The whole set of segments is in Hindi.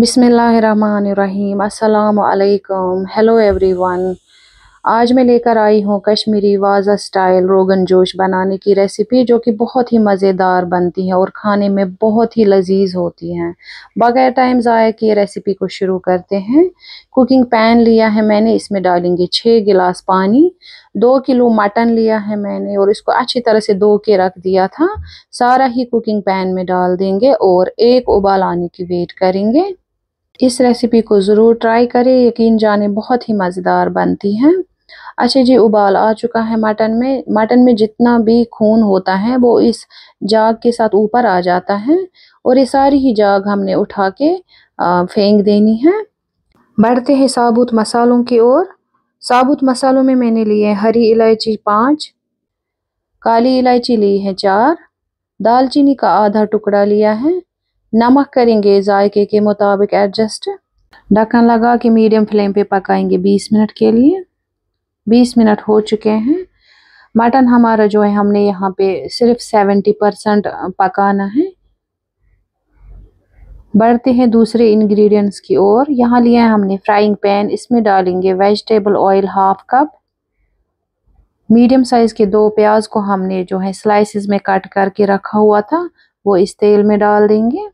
बिसमीम अल्लाम हेलो एवरीवन आज मैं लेकर आई हूँ कश्मीरी वाजा स्टाइल रोगन जोश बनाने की रेसिपी जो कि बहुत ही मज़ेदार बनती है और खाने में बहुत ही लजीज होती हैं बग़ैर टाइम ज़ाया किए रेसिपी को शुरू करते हैं कुकिंग पैन लिया है मैंने इसमें डालेंगे छः गिलास पानी दो किलो मटन लिया है मैंने और इसको अच्छी तरह से धो के रख दिया था सारा ही कुकिंग पैन में डाल देंगे और एक उबाल आने की वेट करेंगे इस रेसिपी को ज़रूर ट्राई करें यकीन जाने बहुत ही मज़ेदार बनती हैं अच्छा जी उबाल आ चुका है मटन में मटन में जितना भी खून होता है वो इस जाग के साथ ऊपर आ जाता है और ये सारी ही जाग हमने उठा के फेंक देनी है बढ़ते हैं साबुत मसालों की ओर साबुत मसालों में मैंने लिए हरी इलायची पाँच काली इलायची ली है चार दालचीनी का आधा टुकड़ा लिया है नमक करेंगे जायके के मुताबिक एडजस्ट ढक्कन लगा के मीडियम फ्लेम पे पकाएंगे 20 मिनट के लिए 20 मिनट हो चुके हैं मटन हमारा जो है हमने यहाँ पे सिर्फ 70 परसेंट पकाना है बढ़ते हैं दूसरे इंग्रेडिएंट्स की ओर यहाँ लिया है हमने फ्राइंग पैन इसमें डालेंगे vegetable oil half cup medium size के दो प्याज को हमने जो है स्लाइसिस में कट करके रखा हुआ था वो इस तेल में डाल देंगे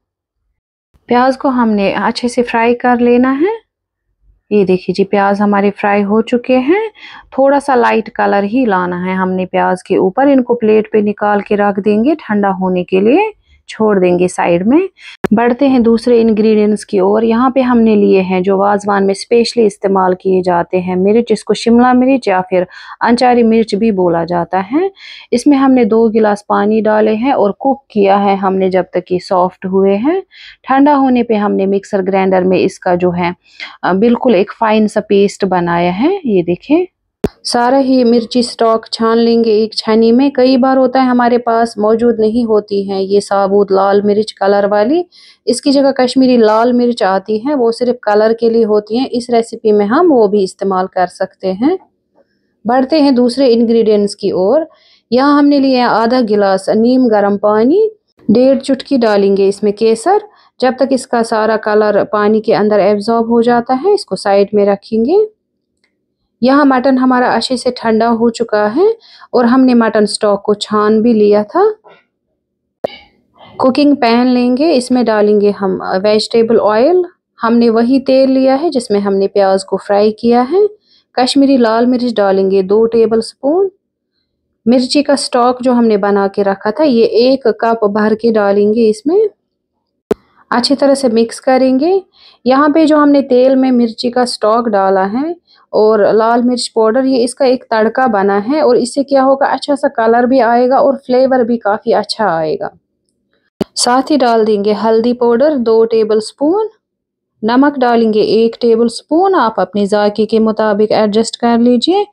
प्याज को हमने अच्छे से फ्राई कर लेना है ये देखिए जी प्याज हमारे फ्राई हो चुके हैं थोड़ा सा लाइट कलर ही लाना है हमने प्याज के ऊपर इनको प्लेट पे निकाल के रख देंगे ठंडा होने के लिए छोड़ देंगे साइड में बढ़ते हैं दूसरे इंग्रेडिएंट्स की ओर यहाँ पे हमने लिए हैं जो वाजवान में स्पेशली इस्तेमाल किए जाते हैं मिर्च इसको शिमला मिर्च या फिर अंचारी मिर्च भी बोला जाता है इसमें हमने दो गिलास पानी डाले हैं और कुक किया है हमने जब तक ये सॉफ्ट हुए हैं ठंडा होने पे हमने मिक्सर ग्राइंडर में इसका जो है बिल्कुल एक फ़ाइन सा पेस्ट बनाया है ये देखें सारा ही मिर्ची स्टॉक छान लेंगे एक छानी में कई बार होता है हमारे पास मौजूद नहीं होती हैं ये साबुत लाल मिर्च कलर वाली इसकी जगह कश्मीरी लाल मिर्च आती है वो सिर्फ कलर के लिए होती हैं इस रेसिपी में हम वो भी इस्तेमाल कर सकते हैं बढ़ते हैं दूसरे इन्ग्रीडियंट्स की ओर यहाँ हमने लिए आधा गिलास नीम गर्म पानी डेढ़ चुटकी डालेंगे इसमें केसर जब तक इसका सारा कलर पानी के अंदर एब्जॉर्ब हो जाता है इसको साइड में रखेंगे यहाँ मटन हमारा अच्छे से ठंडा हो चुका है और हमने मटन स्टॉक को छान भी लिया था कुकिंग पैन लेंगे इसमें डालेंगे हम वेजिटेबल ऑयल हमने वही तेल लिया है जिसमें हमने प्याज को फ्राई किया है कश्मीरी लाल मिर्च डालेंगे दो टेबल स्पून मिर्ची का स्टॉक जो हमने बना के रखा था ये एक कप भर के डालेंगे इसमें अच्छी तरह से मिक्स करेंगे यहाँ पे जो हमने तेल में मिर्ची का स्टॉक डाला है और लाल मिर्च पाउडर ये इसका एक तड़का बना है और इससे क्या होगा अच्छा सा कलर भी आएगा और फ्लेवर भी काफ़ी अच्छा आएगा साथ ही डाल देंगे हल्दी पाउडर दो टेबल स्पून नमक डालेंगे एक टेबल स्पून आप अपने जायके के मुताबिक एडजस्ट कर लीजिए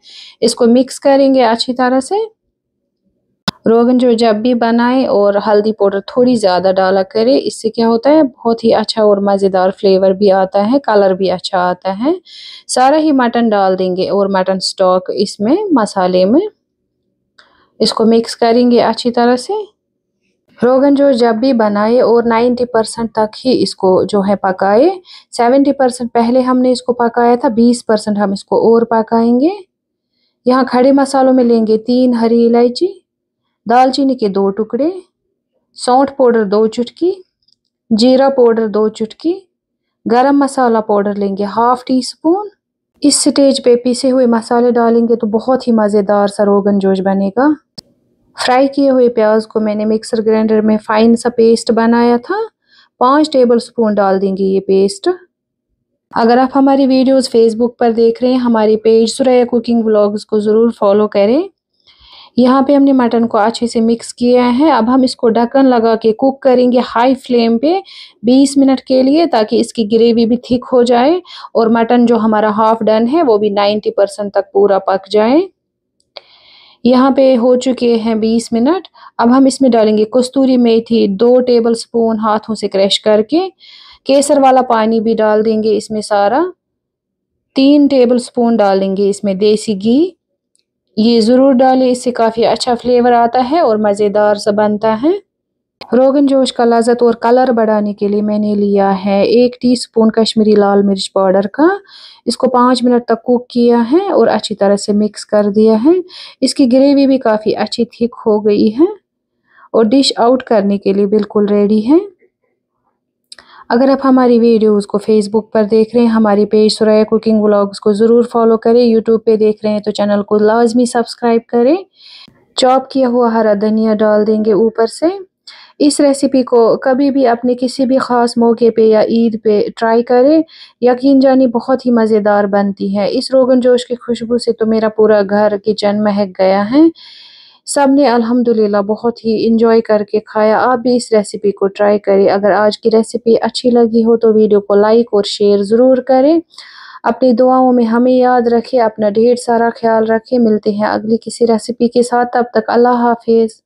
इसको मिक्स करेंगे अच्छी तरह से रोगन जोश जब भी बनाए और हल्दी पाउडर थोड़ी ज़्यादा डाला करें इससे क्या होता है बहुत ही अच्छा और मज़ेदार फ्लेवर भी आता है कलर भी अच्छा आता है सारा ही मटन डाल देंगे और मटन स्टॉक इसमें मसाले में इसको मिक्स करेंगे अच्छी तरह से रोगन जोश जब भी बनाए और 90 परसेंट तक ही इसको जो है पकाए 70 परसेंट पहले हमने इसको पकाया था 20 परसेंट हम इसको और पकाएंगे यहाँ खड़े मसालों में लेंगे तीन हरी इलायची दालचीनी के दो टुकड़े सौंठ पाउडर दो चुटकी जीरा पाउडर दो चुटकी गरम मसाला पाउडर लेंगे हाफ टी स्पून इस स्टेज पे पीसे हुए मसाले डालेंगे तो बहुत ही मज़ेदार सा रोगन जोश बनेगा फ्राई किए हुए प्याज को मैंने मिक्सर ग्राइंडर में फ़ाइन सा पेस्ट बनाया था पाँच टेबल स्पून डाल देंगे ये पेस्ट अगर आप हमारी वीडियोस फेसबुक पर देख रहे हैं हमारे पेज सुरैया कुकिंग व्लॉग्स को ज़रूर फॉलो करें यहाँ पे हमने मटन को अच्छे से मिक्स किया है अब हम इसको ढक्कन लगा के कुक करेंगे हाई फ्लेम पे 20 मिनट के लिए ताकि इसकी ग्रेवी भी थिक हो जाए और मटन जो हमारा हाफ डन है वो भी 90 परसेंट तक पूरा पक जाए यहाँ पे हो चुके हैं 20 मिनट अब हम इसमें डालेंगे कस्तूरी मेथी दो टेबल स्पून हाथों से क्रश करके केसर वाला पानी भी डाल देंगे इसमें सारा तीन टेबल स्पून डालेंगे इसमें देसी घी ये ज़रूर डालें इससे काफ़ी अच्छा फ्लेवर आता है और मज़ेदार सा बनता है रोगन जोश का लजत और कलर बढ़ाने के लिए मैंने लिया है एक टीस्पून कश्मीरी लाल मिर्च पाउडर का इसको पाँच मिनट तक कुक किया है और अच्छी तरह से मिक्स कर दिया है इसकी ग्रेवी भी काफ़ी अच्छी थिक हो गई है और डिश आउट करने के लिए बिल्कुल रेडी है अगर आप हमारी वीडियोस को फेसबुक पर देख रहे हैं हमारे पेज सुरैया कुकिंग व्लॉग्स को ज़रूर फॉलो करें यूट्यूब पे देख रहे हैं तो चैनल को लाजमी सब्सक्राइब करें चॉप किया हुआ हरा धनिया डाल देंगे ऊपर से इस रेसिपी को कभी भी अपने किसी भी ख़ास मौके पे या ईद पे ट्राई करें यकीन जानी बहुत ही मज़ेदार बनती है इस रोगन जोश की खुशबू से तो मेरा पूरा घर किचन महक गया है सबने अल्हम्दुलिल्लाह बहुत ही इंजॉय करके खाया आप भी इस रेसिपी को ट्राई करें अगर आज की रेसिपी अच्छी लगी हो तो वीडियो को लाइक और शेयर ज़रूर करें अपनी दुआओं में हमें याद रखें अपना ढेर सारा ख्याल रखें मिलते हैं अगली किसी रेसिपी के साथ तब तक अल्लाह हाफिज़